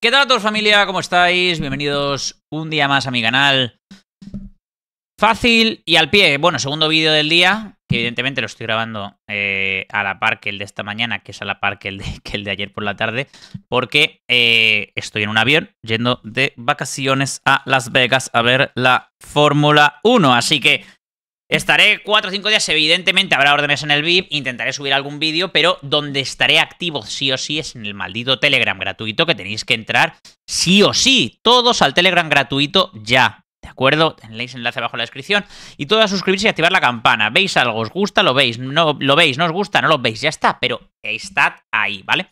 ¿Qué tal a todos familia? ¿Cómo estáis? Bienvenidos un día más a mi canal. Fácil y al pie. Bueno, segundo vídeo del día, que evidentemente lo estoy grabando eh, a la par que el de esta mañana, que es a la par que el de, el de ayer por la tarde, porque eh, estoy en un avión yendo de vacaciones a Las Vegas a ver la Fórmula 1. Así que Estaré 4 o 5 días, evidentemente habrá órdenes en el VIP, intentaré subir algún vídeo, pero donde estaré activo sí o sí es en el maldito Telegram gratuito que tenéis que entrar sí o sí, todos al Telegram gratuito ya. ¿De acuerdo? Tenéis enlace abajo en la descripción. Y todo a suscribirse y activar la campana. ¿Veis algo? ¿Os gusta? ¿Lo veis? ¿No lo veis? ¿No os gusta? ¿No lo veis? Ya está, pero estad ahí, ¿vale?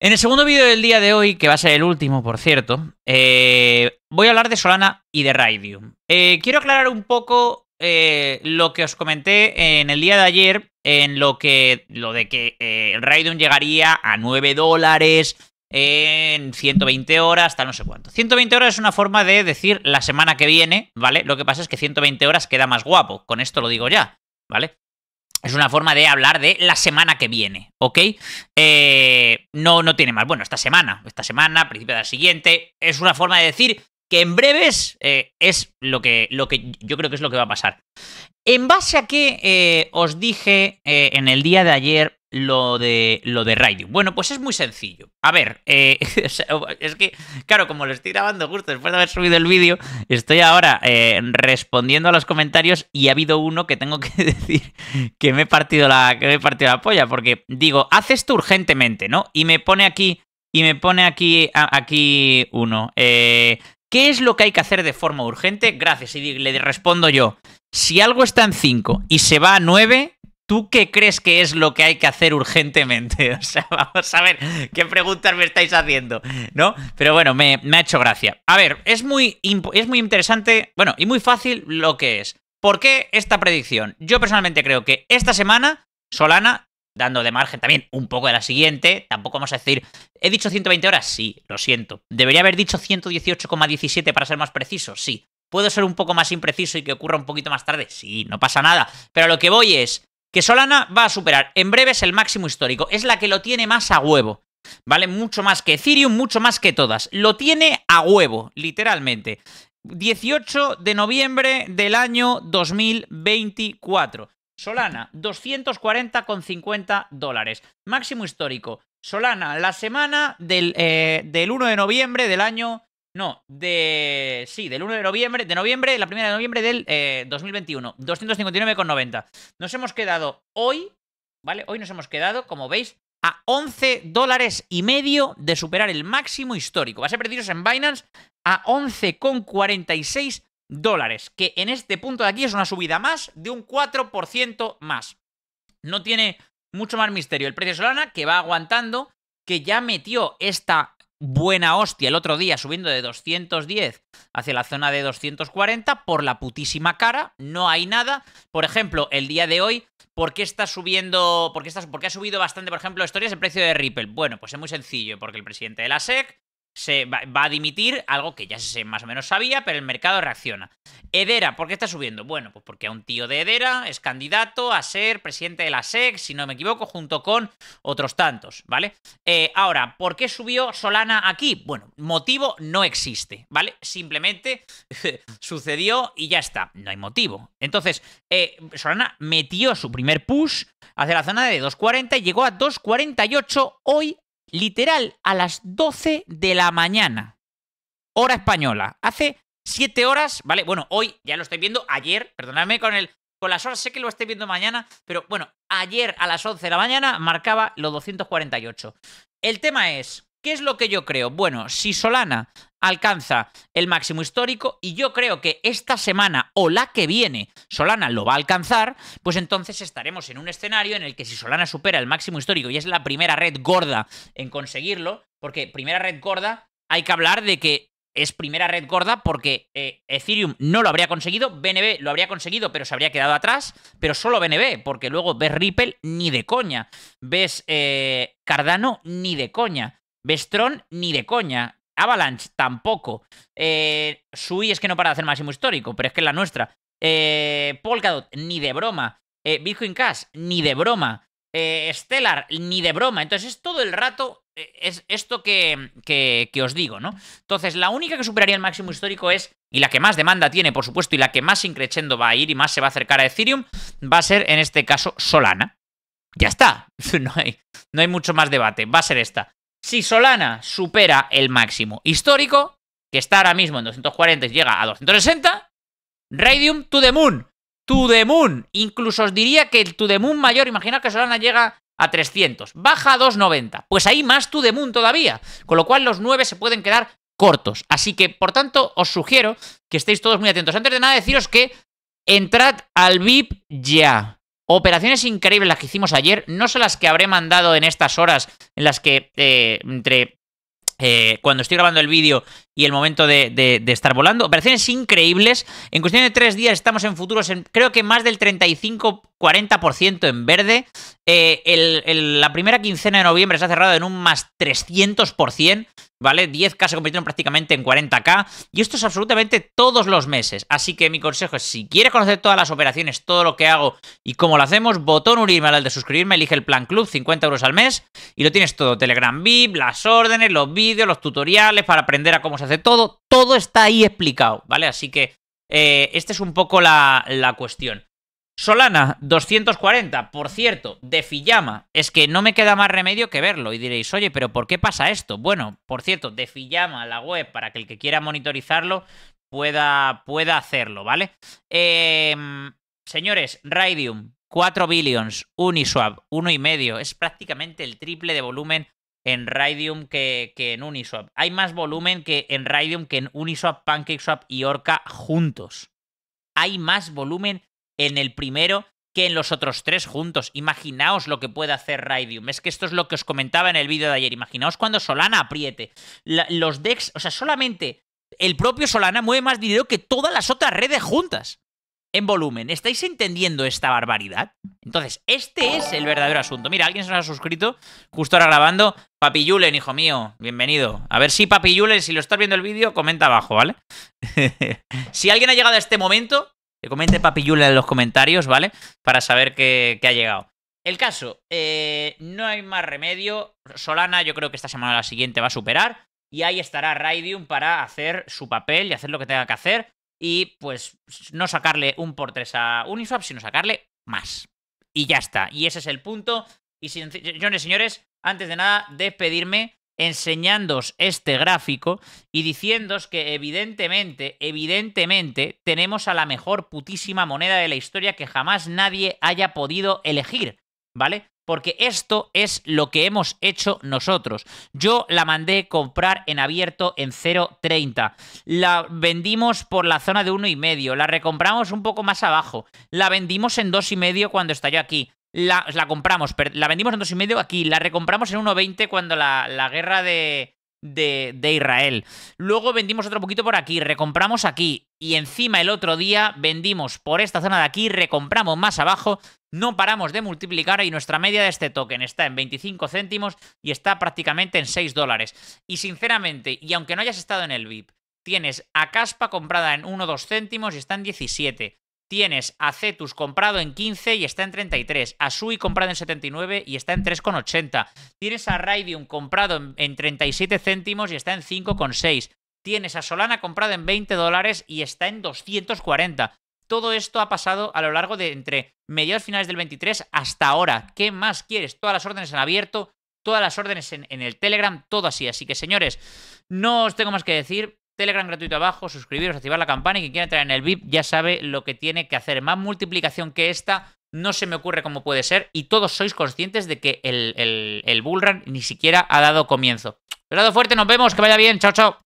En el segundo vídeo del día de hoy, que va a ser el último, por cierto, eh, voy a hablar de Solana y de Radium eh, quiero aclarar un poco eh, lo que os comenté en el día de ayer, en lo que lo de que eh, el Raidon llegaría a 9 dólares en 120 horas, hasta no sé cuánto. 120 horas es una forma de decir la semana que viene, ¿vale? Lo que pasa es que 120 horas queda más guapo, con esto lo digo ya, ¿vale? Es una forma de hablar de la semana que viene, ¿ok? Eh, no, no tiene más. Bueno, esta semana, esta semana, principio de la siguiente, es una forma de decir que en breves eh, es lo que, lo que yo creo que es lo que va a pasar. En base a qué eh, os dije eh, en el día de ayer lo de, lo de Bueno, pues es muy sencillo. A ver, es que, claro, como lo estoy grabando justo después de haber subido el vídeo, estoy ahora respondiendo a los comentarios y ha habido uno que tengo que decir que me he partido la, que partido la polla, porque digo, haces esto urgentemente, ¿no? Y me pone aquí, y me pone aquí, aquí uno. ¿Qué es lo que hay que hacer de forma urgente? Gracias, y le respondo yo. Si algo está en 5 y se va a 9, ¿tú qué crees que es lo que hay que hacer urgentemente? O sea, vamos a ver qué preguntas me estáis haciendo, ¿no? Pero bueno, me, ha hecho gracia. A ver, es muy, es muy interesante, bueno, y muy fácil lo que es. ¿Por qué esta predicción? Yo personalmente creo que esta semana Solana dando de margen también un poco de la siguiente. Tampoco vamos a decir, ¿he dicho 120 horas? Sí, lo siento. ¿Debería haber dicho 118,17 para ser más preciso? Sí. ¿Puedo ser un poco más impreciso y que ocurra un poquito más tarde? Sí, no pasa nada. Pero lo que voy es que Solana va a superar en breve es el máximo histórico. Es la que lo tiene más a huevo. ¿Vale? Mucho más que Ethereum, mucho más que todas. Lo tiene a huevo, literalmente. 18 de noviembre del año 2024. Solana, 240,50 dólares. Máximo histórico. Solana, la semana del, 1 eh, de noviembre del año no, de. Sí, del 1 de noviembre. De noviembre, la primera de noviembre del 2021. Eh, 259,90. Nos hemos quedado hoy, ¿vale? Hoy nos hemos quedado, como veis, a 11 dólares y medio de superar el máximo histórico. Va a ser preciso en Binance a 11,46 dólares, que en este punto de aquí es una subida más de un 4% más. No tiene mucho más misterio el precio de Solana, que va aguantando, que ya metió esta buena hostia el otro día subiendo de 210 hacia la zona de 240 por la putísima cara, no hay nada. Por ejemplo, el día de hoy, ¿por qué está subiendo, por qué, ha subido bastante, por ejemplo, historias el precio de Ripple? Bueno, pues es muy sencillo, porque el presidente de la SEC se va, a dimitir, algo que ya se más o menos sabía, pero el mercado reacciona. Edera, ¿por qué está subiendo? Bueno, pues porque a un tío de Edera es candidato a ser presidente de la SEC, si no me equivoco, junto con otros tantos, ¿vale? Eh, ahora, ¿por qué subió Solana aquí? Bueno, motivo no existe, ¿vale? Simplemente sucedió y ya está, no hay motivo. Entonces, eh, Solana metió su primer push hacia la zona de 2.40 y llegó a 2.48 hoy literal a las 12 de la mañana, hora española. Hace 7 horas, ¿vale? Bueno, hoy ya lo estoy viendo, ayer, perdonadme con, el, con las horas, sé que lo estoy viendo mañana, pero bueno, ayer a las 11 de la mañana marcaba los 248. El tema es, es lo que yo creo? Bueno, si Solana alcanza el máximo histórico y yo creo que esta semana o la que viene Solana lo va a alcanzar, pues entonces estaremos en un escenario en el que si Solana supera el máximo histórico y es la primera red gorda en conseguirlo, porque primera red gorda hay que hablar de que es primera red gorda porque eh, Ethereum no lo habría conseguido, BNB lo habría conseguido pero se habría quedado atrás, pero solo BNB, porque luego ves Ripple ni de coña, ves eh, Cardano ni de coña. Bestrón ni de coña. Avalanche tampoco. Eh, Sui es que no para de hacer máximo histórico, pero es que es la nuestra. Eh, Polkadot ni de broma. Eh, Bitcoin Cash ni de broma. Stellar ni de broma. Entonces es todo el rato es esto que, os digo, ¿no? Entonces, la única que superaría el máximo histórico es, y la que más demanda tiene, por supuesto, y la que más increchendo va a ir y más se va a acercar a Ethereum, va a ser, en este caso, Solana. Ya está, no hay mucho más debate, va a ser esta. Si Solana supera el máximo histórico, que está ahora mismo en 240 y llega a 260, Radium to the Moon. To the Moon. Incluso os diría que el to the Moon mayor, imagina que Solana llega a 300, baja a 290. Pues ahí más to the Moon todavía. Con lo cual los 9 se pueden quedar cortos. Así que, por tanto, os sugiero que estéis todos muy atentos. Antes de nada, deciros que entrad al VIP ya. Operaciones increíbles las que hicimos ayer, no son las que habré mandado en estas horas, en las que eh, entre eh, cuando estoy grabando el vídeo y el momento de, estar volando. Operaciones increíbles. En cuestión de tres días estamos en futuros, en, creo que más del 35-40% en verde. Eh, la primera quincena de noviembre se ha cerrado en un más 300%. ¿vale? 10K se convirtieron prácticamente en 40K y esto es absolutamente todos los meses. Así que mi consejo es, si quieres conocer todas las operaciones, todo lo que hago y cómo lo hacemos, botón unirme al de suscribirme, elige el plan club, 50 euros al mes y lo tienes todo, Telegram VIP, las órdenes, los vídeos, los tutoriales para aprender a cómo se hace todo, todo está ahí explicado, ¿vale? Así que eh, este esta es un poco la, la cuestión. Solana 240, por cierto, de llama. Es que no me queda más remedio que verlo y diréis, oye, pero ¿por qué pasa esto? Bueno, por cierto, de a la web, para que el que quiera monitorizarlo pueda, pueda hacerlo, ¿vale? Em, señores, Radium, 4 billions, Uniswap, 1,5. Es prácticamente el triple de volumen en Radium que, que, en Uniswap. Hay más volumen que en Radium que en Uniswap, PancakeSwap y Orca juntos. Hay más volumen en el primero que en los otros tres juntos. Imaginaos lo que puede hacer Raidium. Es que esto es lo que os comentaba en el vídeo de ayer. Imaginaos cuando Solana apriete. los decks, o sea, solamente el propio Solana mueve más dinero que todas las otras redes juntas. En volumen. ¿Estáis entendiendo esta barbaridad? Entonces, este es el verdadero asunto. Mira, alguien se nos ha suscrito justo ahora grabando. Papi hijo mío, bienvenido. A ver si Papi si lo estás viendo el vídeo, comenta abajo, ¿vale? si alguien ha llegado a este momento, que comente Papillula en los comentarios, ¿vale? Para saber que, ha llegado. El caso, eh, no hay más remedio. Solana yo creo que esta semana la siguiente va a superar. Y ahí estará Raidium para hacer su papel y hacer lo que tenga que hacer. Y pues no sacarle un por tres a Uniswap, sino sacarle más. Y ya está. Y ese es el punto. Y señores, señores, antes de nada, despedirme enseñándoos este gráfico y diciéndoos que evidentemente, evidentemente tenemos a la mejor putísima moneda de la historia que jamás nadie haya podido elegir, ¿vale? Porque esto es lo que hemos hecho nosotros. Yo la mandé comprar en abierto en 0.30. La vendimos por la zona de 1,5. La recompramos un poco más abajo. La vendimos en 2,5 cuando estalló aquí. La, compramos, la vendimos en 2,5 aquí, la recompramos en 1,20 cuando la, la guerra de, de, Israel. Luego vendimos otro poquito por aquí, recompramos aquí. Y encima el otro día vendimos por esta zona de aquí, recompramos más abajo. No paramos de multiplicar y nuestra media de este token está en 25 céntimos y está prácticamente en 6 dólares. Y sinceramente, y aunque no hayas estado en el VIP, tienes a Caspa comprada en 1,2 céntimos y está en 17. Tienes a Cetus comprado en 15 y está en 33. A Sui comprado en 79 y está en 3,80. Tienes a Raidium comprado en, 37 céntimos y está en 5,6. Tienes a Solana comprado en 20 dólares y está en 240. Todo esto ha pasado a lo largo de entre mediados finales del 23 hasta ahora. ¿Qué más quieres? Todas las órdenes en abierto, todas las órdenes en, en el Telegram, todo así. Así que señores, no os tengo más que decir. Telegram gratuito abajo, suscribiros, activar la campana y quien quiera entrar en el VIP ya sabe lo que tiene que hacer. Más multiplicación que esta no se me ocurre cómo puede ser y todos sois conscientes de que el, el, Bullrun ni siquiera ha dado comienzo. Pero fuerte, nos vemos, que vaya bien, chao, chao.